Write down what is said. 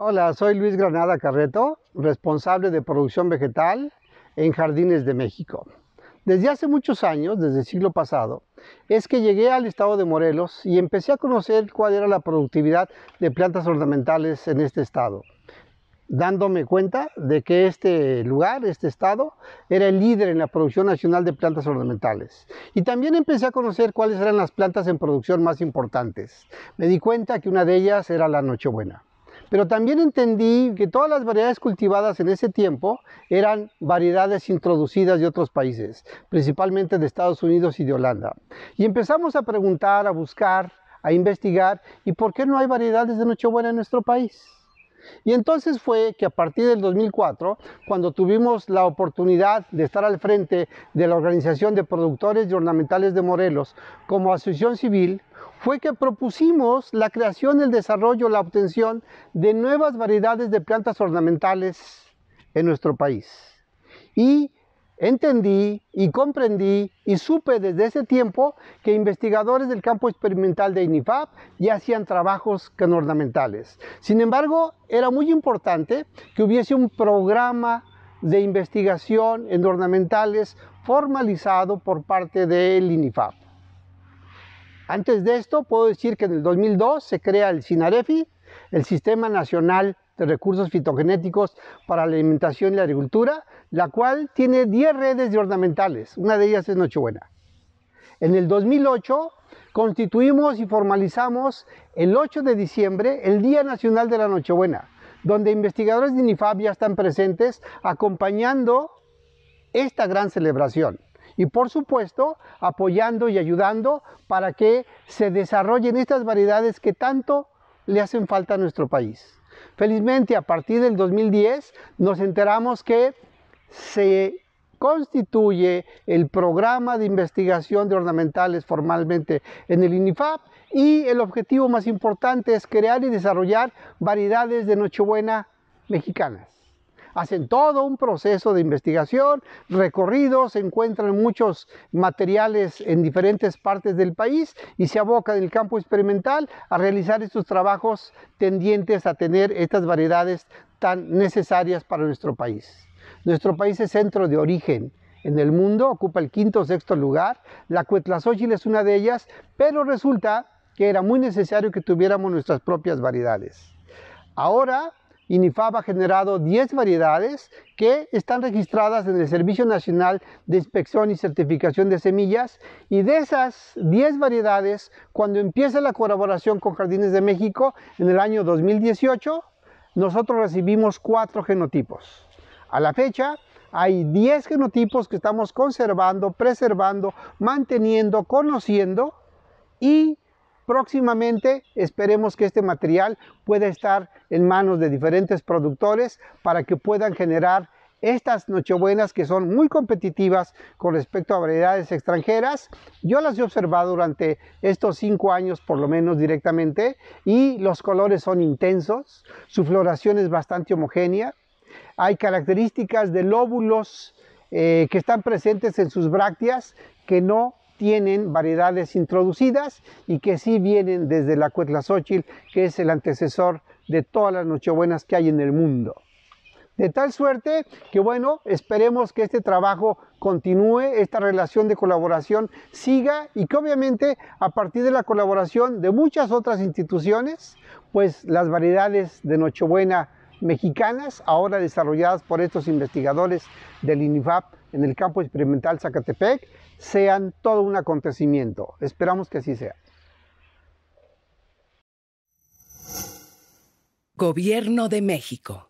Hola, soy Luis Granada Carreto, responsable de producción vegetal en Jardines de México. Desde hace muchos años, desde el siglo pasado, es que llegué al estado de Morelos y empecé a conocer cuál era la productividad de plantas ornamentales en este estado, dándome cuenta de que este lugar, este estado, era el líder en la producción nacional de plantas ornamentales. Y también empecé a conocer cuáles eran las plantas en producción más importantes. Me di cuenta que una de ellas era la Nochebuena. Pero también entendí que todas las variedades cultivadas en ese tiempo eran variedades introducidas de otros países, principalmente de Estados Unidos y de Holanda. Y empezamos a preguntar, a buscar, a investigar, ¿y por qué no hay variedades de Nochebuena en nuestro país? Y entonces fue que a partir del 2004, cuando tuvimos la oportunidad de estar al frente de la Organización de Productores de Ornamentales de Morelos como asociación civil, fue que propusimos la creación, el desarrollo, la obtención de nuevas variedades de plantas ornamentales en nuestro país. Y Entendí y comprendí y supe desde ese tiempo que investigadores del campo experimental de INIFAP ya hacían trabajos ornamentales. Sin embargo, era muy importante que hubiese un programa de investigación en ornamentales formalizado por parte del INIFAP. Antes de esto, puedo decir que en el 2002 se crea el SINAREFI, el Sistema Nacional de recursos fitogenéticos para la alimentación y la agricultura, la cual tiene 10 redes de ornamentales, una de ellas es Nochebuena. En el 2008 constituimos y formalizamos el 8 de diciembre el Día Nacional de la Nochebuena, donde investigadores de INIFAB ya están presentes acompañando esta gran celebración y por supuesto apoyando y ayudando para que se desarrollen estas variedades que tanto le hacen falta a nuestro país. Felizmente, a partir del 2010 nos enteramos que se constituye el programa de investigación de ornamentales formalmente en el INIFAP y el objetivo más importante es crear y desarrollar variedades de Nochebuena mexicanas hacen todo un proceso de investigación, recorridos, encuentran muchos materiales en diferentes partes del país y se abocan en el campo experimental a realizar estos trabajos tendientes a tener estas variedades tan necesarias para nuestro país. Nuestro país es centro de origen, en el mundo, ocupa el quinto o sexto lugar. La Cuetlazóchil es una de ellas, pero resulta que era muy necesario que tuviéramos nuestras propias variedades. Ahora INIFAB ha generado 10 variedades que están registradas en el Servicio Nacional de Inspección y Certificación de Semillas y de esas 10 variedades, cuando empieza la colaboración con Jardines de México en el año 2018, nosotros recibimos 4 genotipos. A la fecha, hay 10 genotipos que estamos conservando, preservando, manteniendo, conociendo y Próximamente esperemos que este material pueda estar en manos de diferentes productores para que puedan generar estas nochebuenas que son muy competitivas con respecto a variedades extranjeras. Yo las he observado durante estos cinco años por lo menos directamente y los colores son intensos, su floración es bastante homogénea, hay características de lóbulos eh, que están presentes en sus brácteas que no tienen variedades introducidas y que sí vienen desde la Xochitl, que es el antecesor de todas las nochebuenas que hay en el mundo. De tal suerte que, bueno, esperemos que este trabajo continúe, esta relación de colaboración siga y que obviamente a partir de la colaboración de muchas otras instituciones, pues las variedades de Nochebuena mexicanas, ahora desarrolladas por estos investigadores del INIFAP en el campo experimental Zacatepec, sean todo un acontecimiento. Esperamos que así sea. Gobierno de México.